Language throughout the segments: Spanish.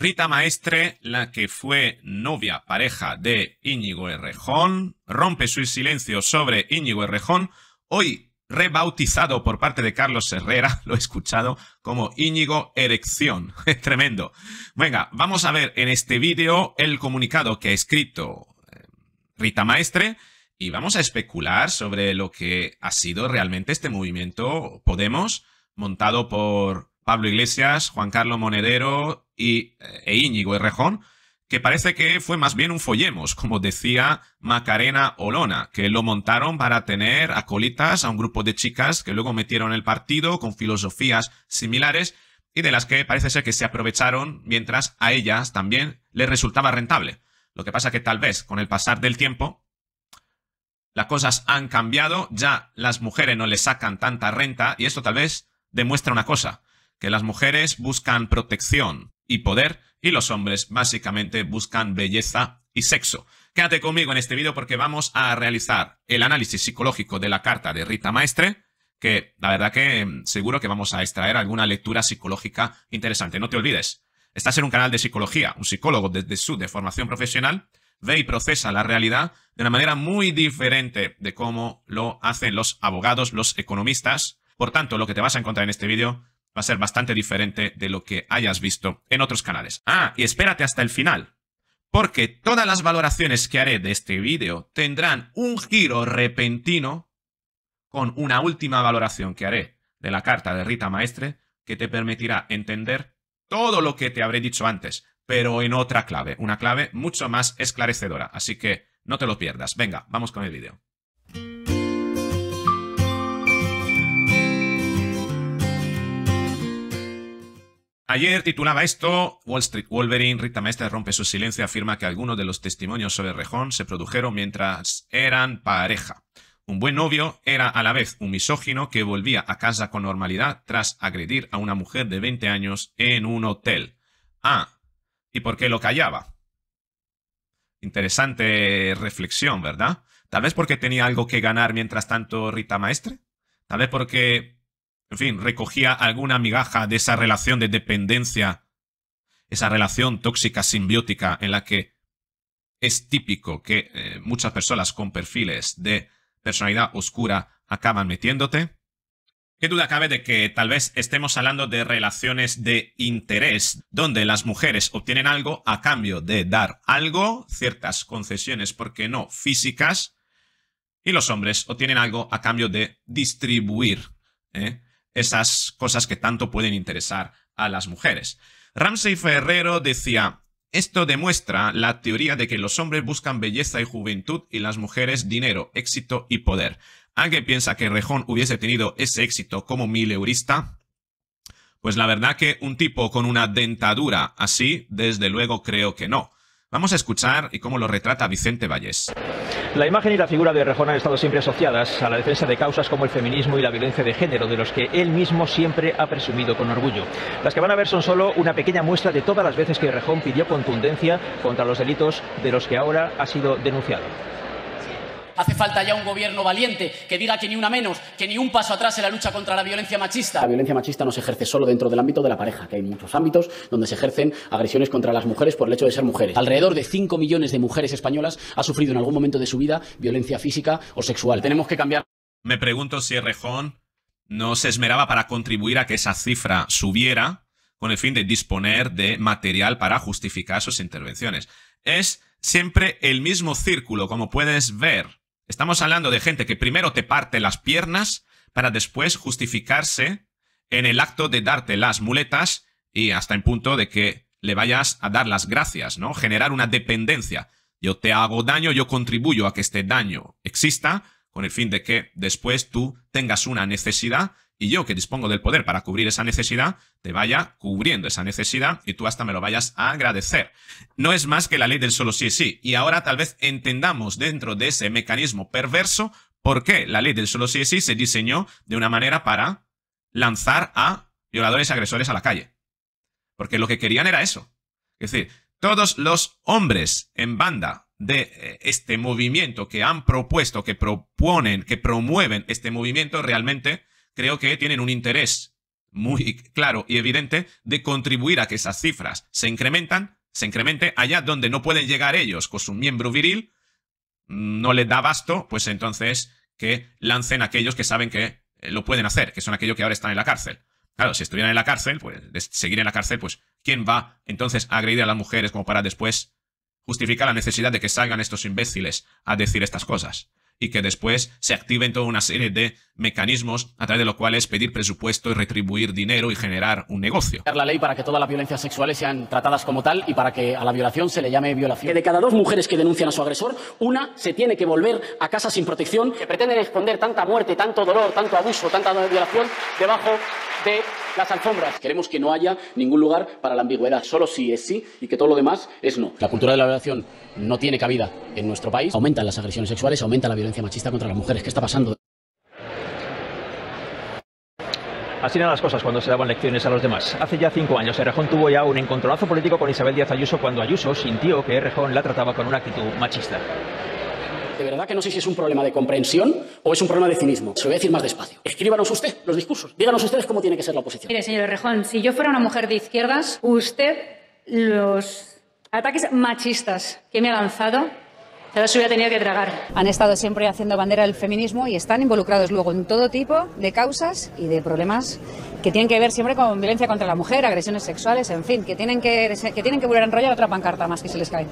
Rita Maestre, la que fue novia pareja de Íñigo Errejón, rompe su silencio sobre Íñigo Errejón, hoy rebautizado por parte de Carlos Herrera, lo he escuchado, como Íñigo Erección. Es tremendo. Venga, vamos a ver en este vídeo el comunicado que ha escrito eh, Rita Maestre y vamos a especular sobre lo que ha sido realmente este movimiento Podemos montado por Pablo Iglesias, Juan Carlos Monedero, y, e Íñigo Rejón, que parece que fue más bien un follemos, como decía Macarena Olona, que lo montaron para tener acolitas a un grupo de chicas que luego metieron el partido con filosofías similares y de las que parece ser que se aprovecharon mientras a ellas también les resultaba rentable. Lo que pasa que tal vez con el pasar del tiempo las cosas han cambiado, ya las mujeres no les sacan tanta renta y esto tal vez demuestra una cosa, que las mujeres buscan protección, y poder, y los hombres básicamente buscan belleza y sexo. Quédate conmigo en este vídeo porque vamos a realizar el análisis psicológico de la carta de Rita Maestre, que la verdad que mm, seguro que vamos a extraer alguna lectura psicológica interesante. No te olvides, estás en un canal de psicología, un psicólogo desde su de formación profesional, ve y procesa la realidad de una manera muy diferente de cómo lo hacen los abogados, los economistas. Por tanto, lo que te vas a encontrar en este vídeo va a ser bastante diferente de lo que hayas visto en otros canales. Ah, y espérate hasta el final, porque todas las valoraciones que haré de este vídeo tendrán un giro repentino con una última valoración que haré de la carta de Rita Maestre que te permitirá entender todo lo que te habré dicho antes, pero en otra clave, una clave mucho más esclarecedora, así que no te lo pierdas. Venga, vamos con el vídeo. Ayer titulaba esto, Wall Street Wolverine, Rita Maestre rompe su silencio y afirma que algunos de los testimonios sobre Rejón se produjeron mientras eran pareja. Un buen novio era a la vez un misógino que volvía a casa con normalidad tras agredir a una mujer de 20 años en un hotel. Ah, ¿y por qué lo callaba? Interesante reflexión, ¿verdad? Tal vez porque tenía algo que ganar mientras tanto Rita Maestre. Tal vez porque en fin, recogía alguna migaja de esa relación de dependencia, esa relación tóxica simbiótica en la que es típico que eh, muchas personas con perfiles de personalidad oscura acaban metiéndote. ¿Qué duda cabe de que tal vez estemos hablando de relaciones de interés, donde las mujeres obtienen algo a cambio de dar algo, ciertas concesiones, porque no físicas, y los hombres obtienen algo a cambio de distribuir. ¿eh? esas cosas que tanto pueden interesar a las mujeres. Ramsey Ferrero decía, esto demuestra la teoría de que los hombres buscan belleza y juventud y las mujeres dinero, éxito y poder. ¿Alguien piensa que Rejón hubiese tenido ese éxito como mileurista? Pues la verdad que un tipo con una dentadura así, desde luego creo que no. Vamos a escuchar y cómo lo retrata Vicente Valles. La imagen y la figura de Rejón han estado siempre asociadas a la defensa de causas como el feminismo y la violencia de género, de los que él mismo siempre ha presumido con orgullo. Las que van a ver son solo una pequeña muestra de todas las veces que Rejón pidió contundencia contra los delitos de los que ahora ha sido denunciado. Hace falta ya un gobierno valiente que diga que ni una menos, que ni un paso atrás en la lucha contra la violencia machista. La violencia machista no se ejerce solo dentro del ámbito de la pareja, que hay muchos ámbitos donde se ejercen agresiones contra las mujeres por el hecho de ser mujeres. Alrededor de 5 millones de mujeres españolas ha sufrido en algún momento de su vida violencia física o sexual. Tenemos que cambiar. Me pregunto si Rejón no se esmeraba para contribuir a que esa cifra subiera con el fin de disponer de material para justificar sus intervenciones. Es siempre el mismo círculo, como puedes ver. Estamos hablando de gente que primero te parte las piernas para después justificarse en el acto de darte las muletas y hasta en punto de que le vayas a dar las gracias, ¿no? Generar una dependencia. Yo te hago daño, yo contribuyo a que este daño exista con el fin de que después tú tengas una necesidad y yo que dispongo del poder para cubrir esa necesidad, te vaya cubriendo esa necesidad y tú hasta me lo vayas a agradecer. No es más que la ley del solo sí es sí. Y ahora tal vez entendamos dentro de ese mecanismo perverso por qué la ley del solo sí sí se diseñó de una manera para lanzar a violadores y agresores a la calle. Porque lo que querían era eso. Es decir, todos los hombres en banda de eh, este movimiento que han propuesto, que proponen, que promueven este movimiento, realmente creo que tienen un interés muy claro y evidente de contribuir a que esas cifras se incrementan, se incremente allá donde no pueden llegar ellos con su miembro viril, mm, no les da basto, pues entonces que lancen a aquellos que saben que eh, lo pueden hacer, que son aquellos que ahora están en la cárcel. Claro, si estuvieran en la cárcel, pues seguir en la cárcel, pues ¿quién va entonces a agredir a las mujeres como para después justificar la necesidad de que salgan estos imbéciles a decir estas cosas? y que después se activen toda una serie de mecanismos a través de los cuales pedir presupuesto y retribuir dinero y generar un negocio. La ley para que todas las violencias sexuales sean tratadas como tal y para que a la violación se le llame violación. Que de cada dos mujeres que denuncian a su agresor, una se tiene que volver a casa sin protección. Que pretenden esconder tanta muerte, tanto dolor, tanto abuso, tanta violación debajo de las alfombras. Queremos que no haya ningún lugar para la ambigüedad. Solo sí es sí y que todo lo demás es no. La cultura de la violación no tiene cabida en nuestro país. Aumentan las agresiones sexuales, aumenta la violencia machista contra las mujeres. ¿Qué está pasando? Así eran las cosas cuando se daban lecciones a los demás. Hace ya cinco años, Errejón tuvo ya un encontronazo político con Isabel Díaz Ayuso cuando Ayuso sintió que Errejón la trataba con una actitud machista. De verdad que no sé si es un problema de comprensión o es un problema de cinismo. Se lo voy a decir más despacio. Escríbanos usted los discursos. Díganos ustedes cómo tiene que ser la oposición. Mire, señor Errejón, si yo fuera una mujer de izquierdas, usted los ataques machistas que me ha lanzado ya los hubiera tenido que tragar. Han estado siempre haciendo bandera del feminismo y están involucrados luego en todo tipo de causas y de problemas que tienen que ver siempre con violencia contra la mujer, agresiones sexuales, en fin, que tienen que, que, tienen que volver a enrollar otra pancarta más que se les cae.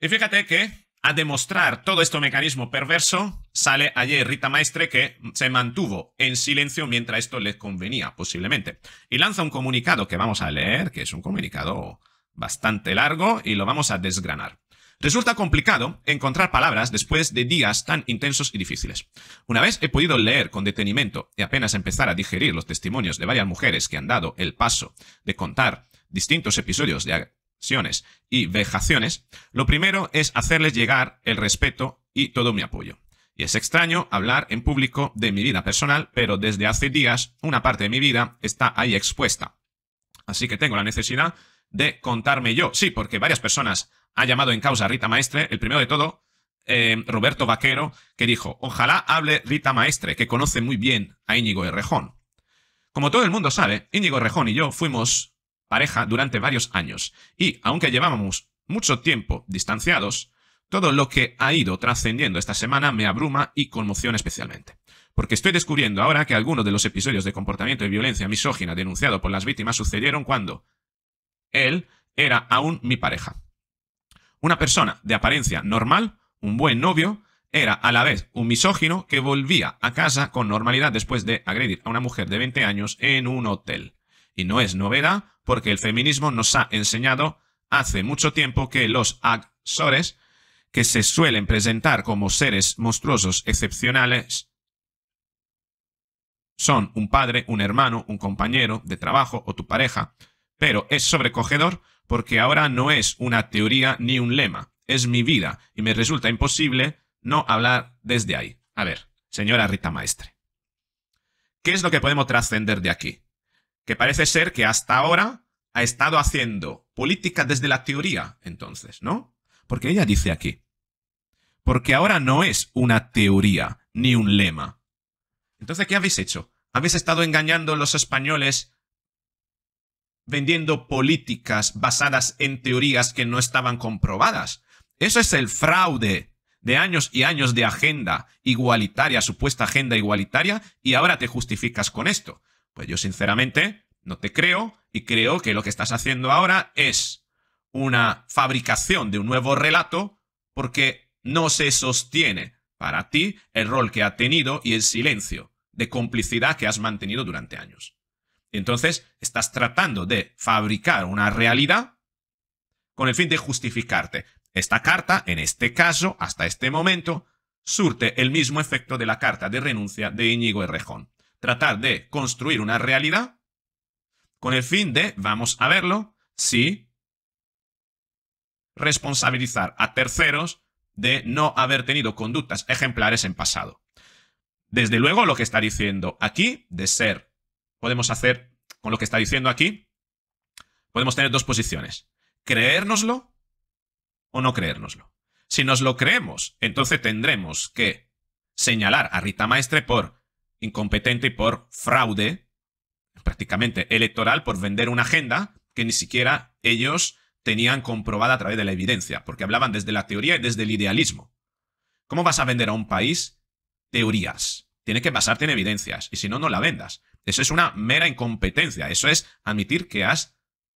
Y fíjate que a demostrar todo este mecanismo perverso, sale ayer Rita Maestre que se mantuvo en silencio mientras esto les convenía, posiblemente. Y lanza un comunicado que vamos a leer, que es un comunicado bastante largo y lo vamos a desgranar. Resulta complicado encontrar palabras después de días tan intensos y difíciles. Una vez he podido leer con detenimiento y apenas empezar a digerir los testimonios de varias mujeres que han dado el paso de contar distintos episodios de acciones y vejaciones, lo primero es hacerles llegar el respeto y todo mi apoyo. Y es extraño hablar en público de mi vida personal, pero desde hace días una parte de mi vida está ahí expuesta. Así que tengo la necesidad de contarme yo. Sí, porque varias personas ha llamado en causa a Rita Maestre, el primero de todo, eh, Roberto Vaquero, que dijo, ojalá hable Rita Maestre, que conoce muy bien a Íñigo Errejón. Como todo el mundo sabe, Íñigo Rejón y yo fuimos pareja durante varios años, y aunque llevábamos mucho tiempo distanciados, todo lo que ha ido trascendiendo esta semana me abruma y conmociona especialmente. Porque estoy descubriendo ahora que algunos de los episodios de comportamiento de violencia misógina denunciado por las víctimas sucedieron cuando él era aún mi pareja. Una persona de apariencia normal, un buen novio, era a la vez un misógino que volvía a casa con normalidad después de agredir a una mujer de 20 años en un hotel. Y no es novedad porque el feminismo nos ha enseñado hace mucho tiempo que los agresores que se suelen presentar como seres monstruosos excepcionales son un padre, un hermano, un compañero de trabajo o tu pareja, pero es sobrecogedor porque ahora no es una teoría ni un lema, es mi vida y me resulta imposible no hablar desde ahí. A ver, señora Rita Maestre. ¿Qué es lo que podemos trascender de aquí? Que parece ser que hasta ahora ha estado haciendo política desde la teoría, entonces, ¿no? Porque ella dice aquí, porque ahora no es una teoría ni un lema. Entonces, ¿qué habéis hecho? ¿Habéis estado engañando a los españoles vendiendo políticas basadas en teorías que no estaban comprobadas. Eso es el fraude de años y años de agenda igualitaria, supuesta agenda igualitaria, y ahora te justificas con esto. Pues yo sinceramente no te creo y creo que lo que estás haciendo ahora es una fabricación de un nuevo relato porque no se sostiene para ti el rol que ha tenido y el silencio de complicidad que has mantenido durante años. Entonces, estás tratando de fabricar una realidad con el fin de justificarte. Esta carta, en este caso, hasta este momento, surte el mismo efecto de la carta de renuncia de Íñigo Rejón. Tratar de construir una realidad con el fin de, vamos a verlo, sí, responsabilizar a terceros de no haber tenido conductas ejemplares en pasado. Desde luego, lo que está diciendo aquí, de ser podemos hacer con lo que está diciendo aquí? Podemos tener dos posiciones. ¿Creérnoslo o no creérnoslo? Si nos lo creemos, entonces tendremos que señalar a Rita Maestre por incompetente y por fraude, prácticamente electoral, por vender una agenda que ni siquiera ellos tenían comprobada a través de la evidencia, porque hablaban desde la teoría y desde el idealismo. ¿Cómo vas a vender a un país teorías? Tiene que basarte en evidencias, y si no, no la vendas. Eso es una mera incompetencia, eso es admitir que has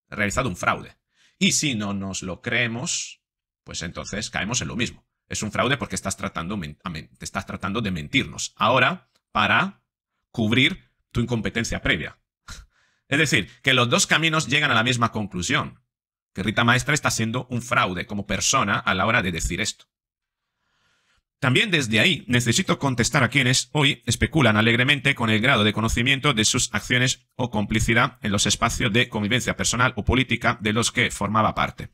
realizado un fraude. Y si no nos lo creemos, pues entonces caemos en lo mismo. Es un fraude porque estás tratando, te estás tratando de mentirnos. Ahora, para cubrir tu incompetencia previa. Es decir, que los dos caminos llegan a la misma conclusión. Que Rita Maestra está siendo un fraude como persona a la hora de decir esto. También desde ahí necesito contestar a quienes hoy especulan alegremente con el grado de conocimiento de sus acciones o complicidad en los espacios de convivencia personal o política de los que formaba parte.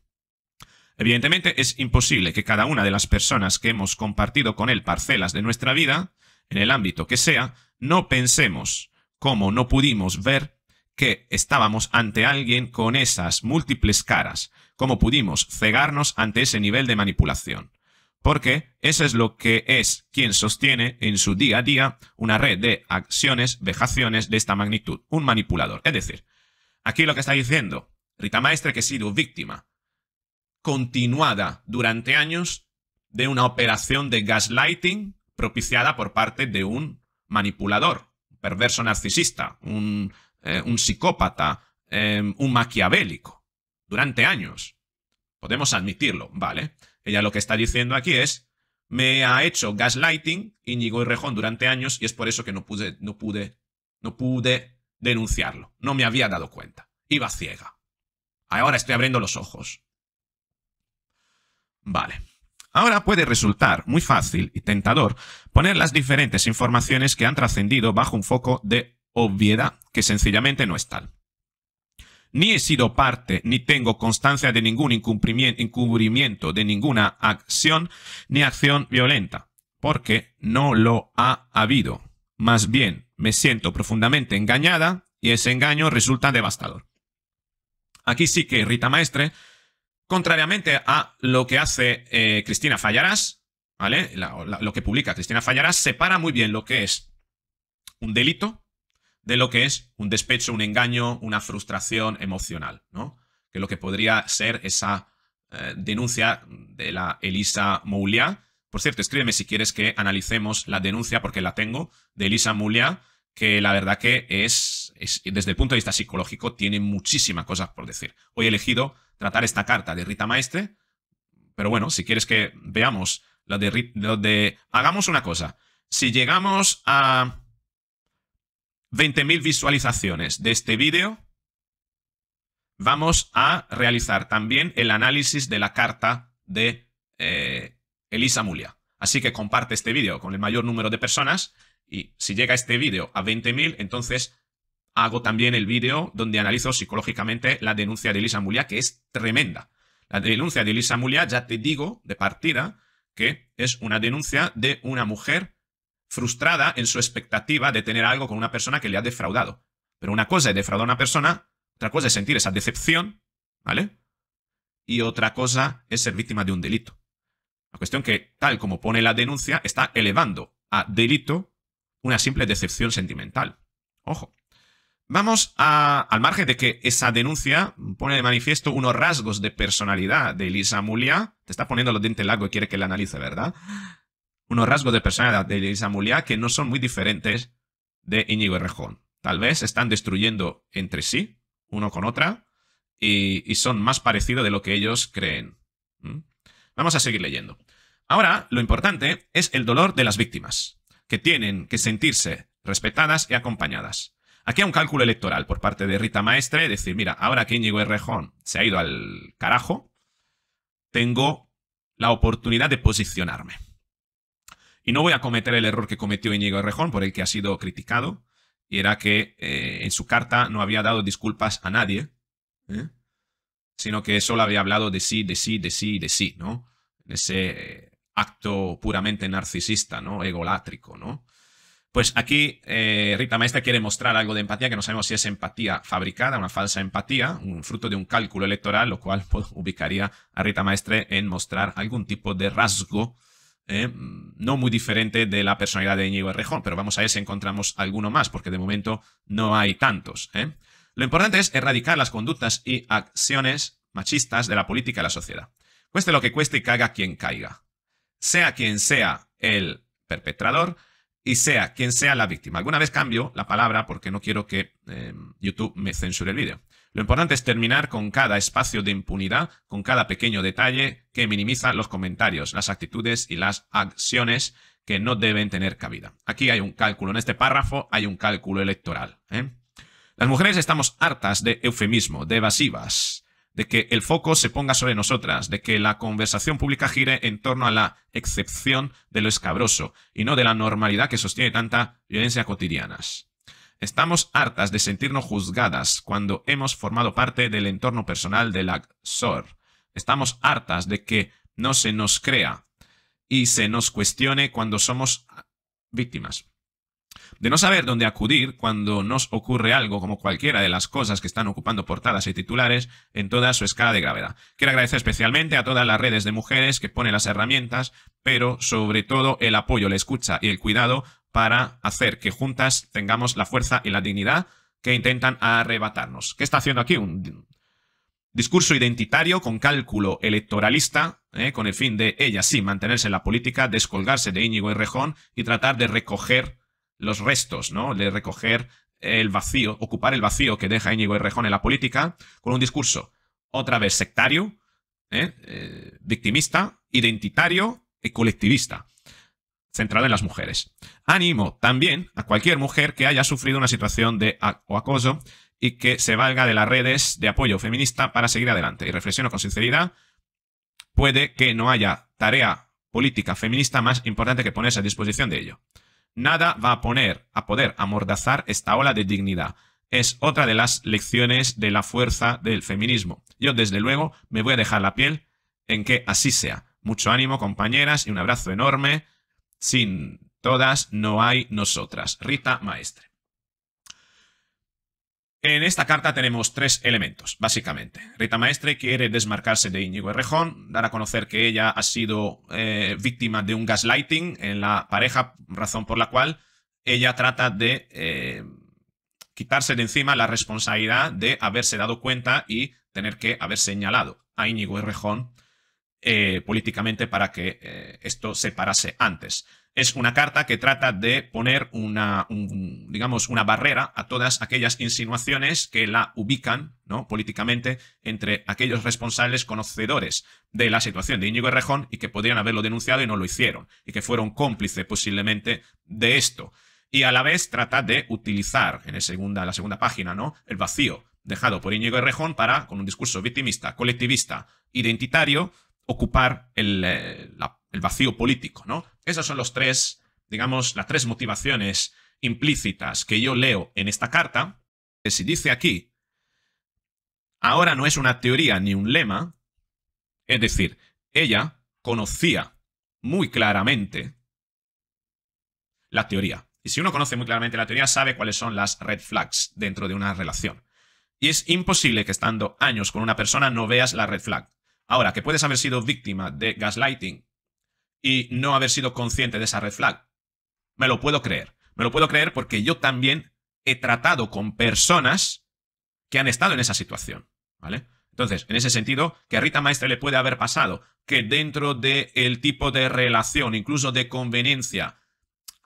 Evidentemente es imposible que cada una de las personas que hemos compartido con él parcelas de nuestra vida, en el ámbito que sea, no pensemos cómo no pudimos ver que estábamos ante alguien con esas múltiples caras, cómo pudimos cegarnos ante ese nivel de manipulación porque eso es lo que es quien sostiene en su día a día una red de acciones, vejaciones de esta magnitud, un manipulador. Es decir, aquí lo que está diciendo Rita Maestre que ha sido víctima continuada durante años de una operación de gaslighting propiciada por parte de un manipulador, un perverso narcisista, un, eh, psicópata, eh, un maquiavélico, durante años. Podemos admitirlo, ¿vale? Ella lo que está diciendo aquí es, me ha hecho gaslighting Íñigo y Rejón durante años y es por eso que no pude, no pude, no pude denunciarlo. No me había dado cuenta. Iba ciega. Ahora estoy abriendo los ojos. Vale. Ahora puede resultar muy fácil y tentador poner las diferentes informaciones que han trascendido bajo un foco de obviedad que sencillamente no es tal ni he sido parte, ni tengo constancia de ningún incumplimiento de ninguna acción, ni acción violenta, porque no lo ha habido. Más bien, me siento profundamente engañada y ese engaño resulta devastador. Aquí sí que Rita Maestre, contrariamente a lo que hace eh, Cristina Fallarás, ¿vale? lo que publica Cristina Fallarás, separa muy bien lo que es un delito de lo que es un despecho, un engaño, una frustración emocional, ¿no? Que lo que podría ser esa eh, denuncia de la Elisa Moulia. Por cierto, escríbeme si quieres que analicemos la denuncia, porque la tengo, de Elisa Moulia, que la verdad que es, desde el punto de vista psicológico, tiene muchísimas cosas por decir. Hoy he elegido tratar esta carta de Rita Maestre, pero bueno, si quieres que veamos la de, Rita... de... Hagamos una cosa. Si llegamos a 20.000 visualizaciones de este vídeo, vamos a realizar también el análisis de la carta de eh, Elisa Mulia. Así que comparte este vídeo con el mayor número de personas y si llega este vídeo a 20.000, entonces hago también el vídeo donde analizo psicológicamente la denuncia de Elisa Mulia, que es tremenda. La denuncia de Elisa Mulia, ya te digo de partida, que es una denuncia de una mujer frustrada en su expectativa de tener algo con una persona que le ha defraudado. Pero una cosa es defraudar a una persona, otra cosa es sentir esa decepción, ¿vale? Y otra cosa es ser víctima de un delito. La cuestión que, tal como pone la denuncia, está elevando a delito una simple decepción sentimental. Ojo. Vamos al margen de que esa denuncia pone de manifiesto unos rasgos de personalidad de Elisa Mulia. Te está poniendo los dientes largos y quiere que la analice, ¿verdad? unos rasgos de personalidad de Isamulia que no son muy diferentes de Íñigo Rejón. Tal vez están destruyendo entre sí, uno con otra, y, son más parecidos de lo que ellos creen. ¿Mm? Vamos a seguir leyendo. Ahora, lo importante es el dolor de las víctimas, que tienen que sentirse respetadas y acompañadas. Aquí hay un cálculo electoral por parte de Rita Maestre, decir, mira, ahora que Íñigo Errejón se ha ido al carajo, tengo la oportunidad de posicionarme. Y no voy a cometer el error que cometió Íñigo Errejón, por el que ha sido criticado, y era que eh, en su carta no había dado disculpas a nadie, ¿eh? sino que solo había hablado de sí, de sí, de sí, de sí, ¿no? ese eh, acto puramente narcisista, ¿no? Egolátrico, ¿no? Pues aquí Rita Maestra quiere mostrar algo de empatía que no sabemos si es empatía fabricada, una falsa empatía, un fruto de un cálculo electoral, lo cual ubicaría a Rita Maestre en mostrar algún tipo de rasgo eh, no muy diferente de la personalidad de Íñigo Errejón, pero vamos a ver si encontramos alguno más, porque de momento no hay tantos. Eh. Lo importante es erradicar las conductas y acciones machistas de la política y la sociedad. Cueste lo que cueste y caiga quien caiga. Sea quien sea el perpetrador y sea quien sea la víctima. Alguna vez cambio la palabra porque no quiero que eh, YouTube me censure el vídeo. Lo importante es terminar con cada espacio de impunidad, con cada pequeño detalle que minimiza los comentarios, las actitudes y las acciones que no deben tener cabida. Aquí hay un cálculo, en este párrafo hay un cálculo electoral. ¿eh? Las mujeres estamos hartas de eufemismo, de evasivas, de que el foco se ponga sobre nosotras, de que la conversación pública gire en torno a la excepción de lo escabroso y no de la normalidad que sostiene tanta violencia cotidiana. Estamos hartas de sentirnos juzgadas cuando hemos formado parte del entorno personal la sor Estamos hartas de que no se nos crea y se nos cuestione cuando somos víctimas. De no saber dónde acudir cuando nos ocurre algo como cualquiera de las cosas que están ocupando portadas y titulares en toda su escala de gravedad. Quiero agradecer especialmente a todas las redes de mujeres que ponen las herramientas, pero sobre todo el apoyo, la escucha y el cuidado para hacer que juntas tengamos la fuerza y la dignidad que intentan arrebatarnos. ¿Qué está haciendo aquí? Un discurso identitario con cálculo electoralista, ¿eh? con el fin de ella sí mantenerse en la política, descolgarse de Íñigo y Rejón y tratar de recoger los restos, ¿no? De recoger el vacío, ocupar el vacío que deja Íñigo y Rejón en la política, con un discurso otra vez sectario, ¿eh? Eh, victimista, identitario y colectivista centrado en las mujeres. Ánimo también a cualquier mujer que haya sufrido una situación de acoso y que se valga de las redes de apoyo feminista para seguir adelante. Y reflexiono con sinceridad, puede que no haya tarea política feminista más importante que ponerse a disposición de ello. Nada va a poner a poder amordazar esta ola de dignidad. Es otra de las lecciones de la fuerza del feminismo. Yo, desde luego, me voy a dejar la piel en que así sea. Mucho ánimo, compañeras, y un abrazo enorme sin todas no hay nosotras. Rita Maestre. En esta carta tenemos tres elementos, básicamente. Rita Maestre quiere desmarcarse de Íñigo Errejón, dar a conocer que ella ha sido eh, víctima de un gaslighting en la pareja, razón por la cual ella trata de eh, quitarse de encima la responsabilidad de haberse dado cuenta y tener que haber señalado a Íñigo Errejón eh, políticamente para que eh, esto se parase antes. Es una carta que trata de poner una, digamos, una barrera a todas aquellas insinuaciones que la ubican ¿no? políticamente entre aquellos responsables conocedores de la situación de Íñigo Errejón y que podrían haberlo denunciado y no lo hicieron, y que fueron cómplices posiblemente de esto. Y a la vez trata de utilizar, en la segunda página, ¿no? el vacío dejado por Íñigo Errejón para, con un discurso victimista, colectivista, identitario, ocupar eh, el, vacío político, ¿no? Esas son los tres, digamos, las tres motivaciones implícitas que yo leo en esta carta, que si dice aquí, ahora no es una teoría ni un lema, es decir, ella conocía muy claramente la teoría. Y si uno conoce muy claramente la teoría, sabe cuáles son las red flags dentro de una relación. Y es imposible que estando años con una persona no veas la red flag. Ahora, que puedes haber sido víctima de gaslighting y no haber sido consciente de esa red flag, me lo puedo creer. Me lo puedo creer porque yo también he tratado con personas que han estado en esa situación, ¿vale? Entonces, en ese sentido, que a Rita Maestre le puede haber pasado que dentro del tipo de relación, incluso de conveniencia,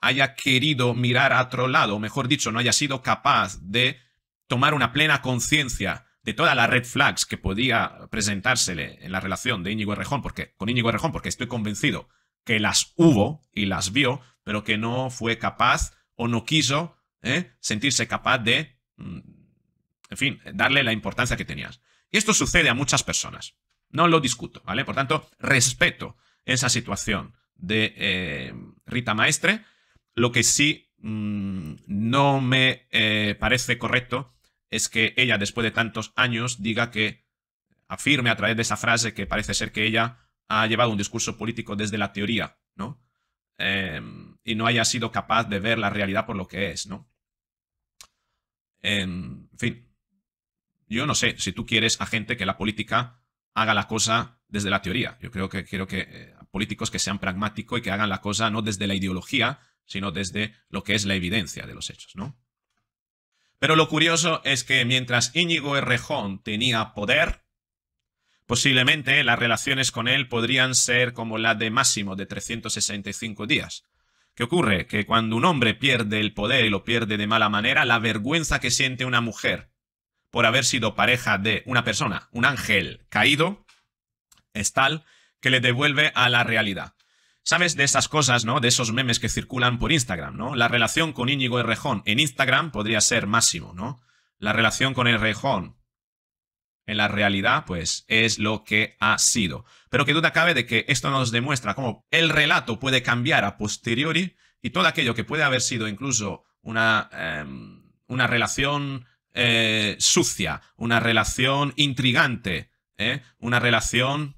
haya querido mirar a otro lado, o mejor dicho, no haya sido capaz de tomar una plena conciencia de todas las red flags que podía presentársele en la relación de Íñigo Errejón, porque, con Íñigo Errejón, porque estoy convencido que las hubo y las vio, pero que no fue capaz o no quiso ¿eh? sentirse capaz de, mm, en fin, darle la importancia que tenías. Y esto sucede a muchas personas. No lo discuto, ¿vale? Por tanto, respeto esa situación de eh, Rita Maestre. Lo que sí mm, no me eh, parece correcto es que ella, después de tantos años, diga que afirme a través de esa frase que parece ser que ella ha llevado un discurso político desde la teoría, ¿no? Em, y no haya sido capaz de ver la realidad por lo que es, ¿no? Em, en fin, yo no sé si tú quieres a gente que la política haga la cosa desde la teoría. Yo creo que quiero que eh, políticos que sean pragmáticos y que hagan la cosa no desde la ideología, sino desde lo que es la evidencia de los hechos, ¿no? Pero lo curioso es que mientras Íñigo Errejón tenía poder, posiblemente las relaciones con él podrían ser como la de Máximo de 365 días. ¿Qué ocurre? Que cuando un hombre pierde el poder y lo pierde de mala manera, la vergüenza que siente una mujer por haber sido pareja de una persona, un ángel caído, es tal que le devuelve a la realidad. ¿Sabes de esas cosas, no? De esos memes que circulan por Instagram, ¿no? La relación con Íñigo Errejón en Instagram podría ser máximo, ¿no? La relación con Errejón en la realidad, pues, es lo que ha sido. Pero que duda cabe de que esto nos demuestra cómo el relato puede cambiar a posteriori y todo aquello que puede haber sido incluso una, em, una relación eh, sucia, una relación intrigante, ¿eh? una relación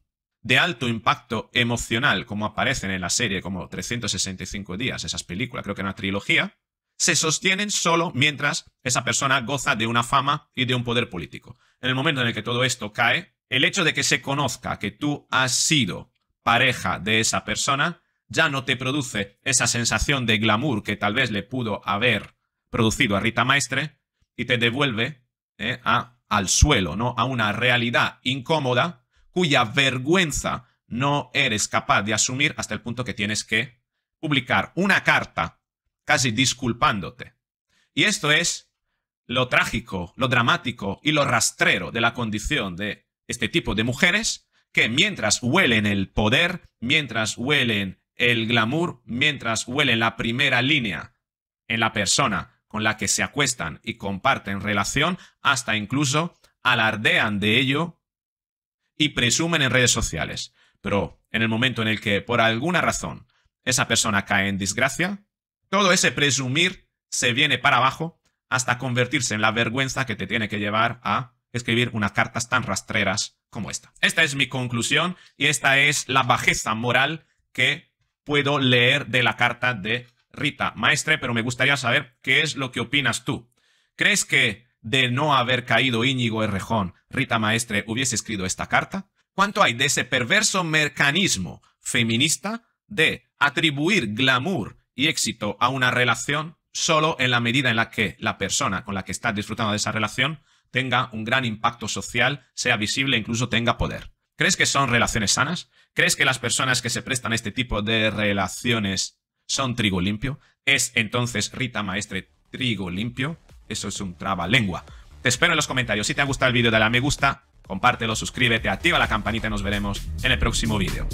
de alto impacto emocional, como aparecen en la serie, como 365 días, esas películas, creo que era una trilogía, se sostienen solo mientras esa persona goza de una fama y de un poder político. En el momento en el que todo esto cae, el hecho de que se conozca que tú has sido pareja de esa persona ya no te produce esa sensación de glamour que tal vez le pudo haber producido a Rita Maestre y te devuelve eh, a, al suelo, ¿no? A una realidad incómoda cuya vergüenza no eres capaz de asumir hasta el punto que tienes que publicar una carta casi disculpándote. Y esto es lo trágico, lo dramático y lo rastrero de la condición de este tipo de mujeres que mientras huelen el poder, mientras huelen el glamour, mientras huelen la primera línea en la persona con la que se acuestan y comparten relación, hasta incluso alardean de ello y presumen en redes sociales. Pero en el momento en el que, por alguna razón, esa persona cae en desgracia, todo ese presumir se viene para abajo hasta convertirse en la vergüenza que te tiene que llevar a escribir unas cartas tan rastreras como esta. Esta es mi conclusión y esta es la bajeza moral que puedo leer de la carta de Rita Maestre, pero me gustaría saber qué es lo que opinas tú. ¿Crees que de no haber caído Íñigo Errejón, Rita Maestre hubiese escrito esta carta? ¿Cuánto hay de ese perverso mecanismo feminista de atribuir glamour y éxito a una relación solo en la medida en la que la persona con la que estás disfrutando de esa relación tenga un gran impacto social, sea visible e incluso tenga poder? ¿Crees que son relaciones sanas? ¿Crees que las personas que se prestan a este tipo de relaciones son trigo limpio? ¿Es entonces Rita Maestre trigo limpio? Eso es un trabalengua. Te espero en los comentarios. Si te ha gustado el vídeo, dale a me gusta, compártelo, suscríbete, activa la campanita y nos veremos en el próximo vídeo.